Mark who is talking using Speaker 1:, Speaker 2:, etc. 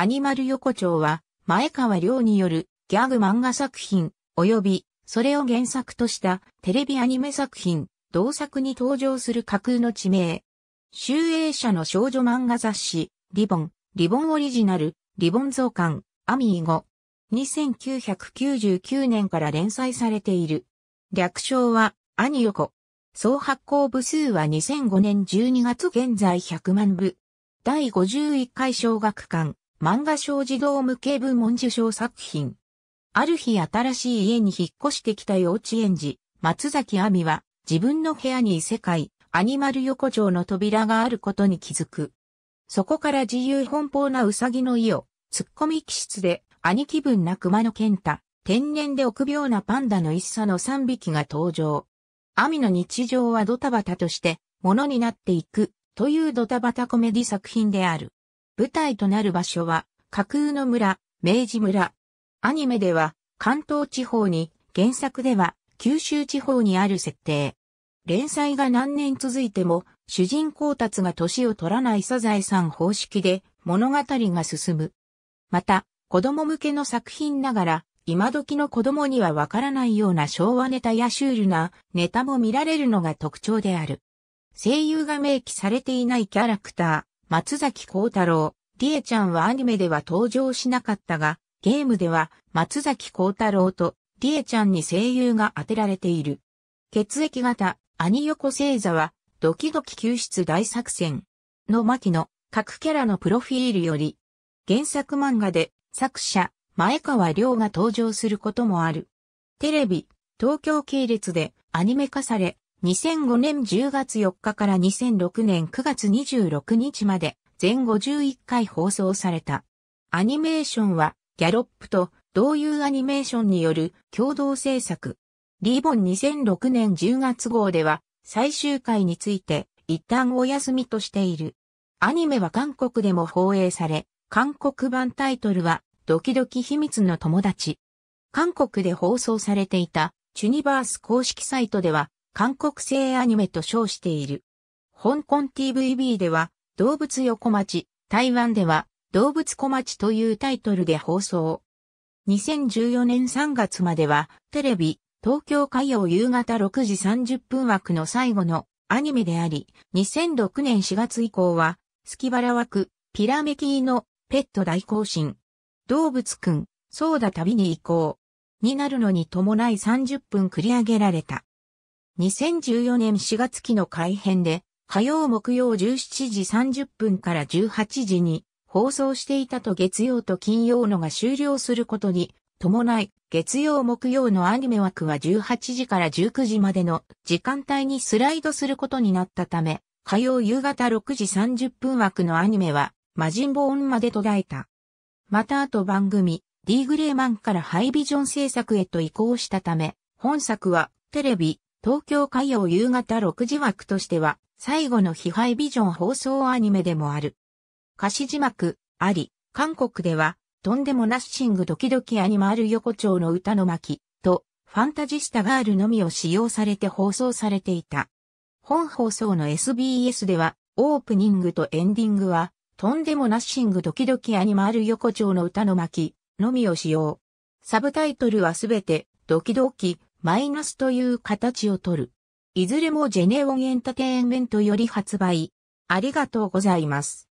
Speaker 1: アニマル横丁は、前川亮によるギャグ漫画作品、及び、それを原作としたテレビアニメ作品、同作に登場する架空の地名。集英社の少女漫画雑誌、リボン、リボンオリジナル、リボン増刊、アミーゴ。2999年から連載されている。略称は、アニ横。総発行部数は2005年12月現在100万部。第51回小学館。漫画賞児童向け部門受賞作品。ある日新しい家に引っ越してきた幼稚園児、松崎亜美は自分の部屋に異世界、アニマル横丁の扉があることに気づく。そこから自由奔放なウサギの意を、突っ込み気質で、兄気分な熊の健太、天然で臆病なパンダの一茶の三匹が登場。亜美の日常はドタバタとして、ものになっていく、というドタバタコメディ作品である。舞台となる場所は架空の村、明治村。アニメでは関東地方に、原作では九州地方にある設定。連載が何年続いても、主人公たちが年を取らないサザエさん方式で物語が進む。また、子供向けの作品ながら、今時の子供にはわからないような昭和ネタやシュールなネタも見られるのが特徴である。声優が明記されていないキャラクター。松崎幸太郎、リエちゃんはアニメでは登場しなかったが、ゲームでは松崎幸太郎とリエちゃんに声優が当てられている。血液型、アニ横星座は、ドキドキ救出大作戦の巻の各キャラのプロフィールより、原作漫画で作者、前川亮が登場することもある。テレビ、東京系列でアニメ化され、2005年10月4日から2006年9月26日まで全51回放送された。アニメーションはギャロップと同友アニメーションによる共同制作。リーボン2006年10月号では最終回について一旦お休みとしている。アニメは韓国でも放映され、韓国版タイトルはドキドキ秘密の友達。韓国で放送されていたチュニバース公式サイトでは韓国製アニメと称している。香港 TVB では動物横町、台湾では動物小町というタイトルで放送。2014年3月まではテレビ、東京海洋夕方6時30分枠の最後のアニメであり、2006年4月以降は、バラ枠、ピラメキーのペット大行進、動物くん、そうだ旅に行こう、になるのに伴い30分繰り上げられた。2014年4月期の改編で、火曜木曜17時30分から18時に放送していたと月曜と金曜のが終了することに伴い、月曜木曜のアニメ枠は18時から19時までの時間帯にスライドすることになったため、火曜夕方6時30分枠のアニメは、魔人ボーンまで途絶えた。またあと番組、D グレーマンからハイビジョン制作へと移行したため、本作はテレビ、東京火曜夕方6時枠としては、最後のハイビジョン放送アニメでもある。歌詞字幕、あり、韓国では、とんでもナッシングドキドキアニマル横丁の歌の巻、と、ファンタジスタガールのみを使用されて放送されていた。本放送の SBS では、オープニングとエンディングは、とんでもナッシングドキドキアニマル横丁の歌の巻、のみを使用。サブタイトルはすべて、ドキドキ、マイナスという形をとる。いずれもジェネオンエンタテインメントより発売。ありがとうございます。